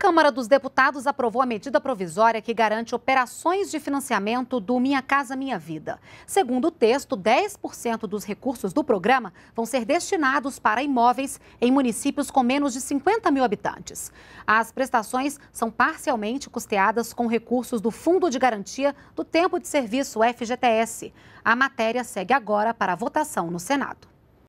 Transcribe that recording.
Câmara dos Deputados aprovou a medida provisória que garante operações de financiamento do Minha Casa Minha Vida. Segundo o texto, 10% dos recursos do programa vão ser destinados para imóveis em municípios com menos de 50 mil habitantes. As prestações são parcialmente custeadas com recursos do Fundo de Garantia do Tempo de Serviço FGTS. A matéria segue agora para a votação no Senado.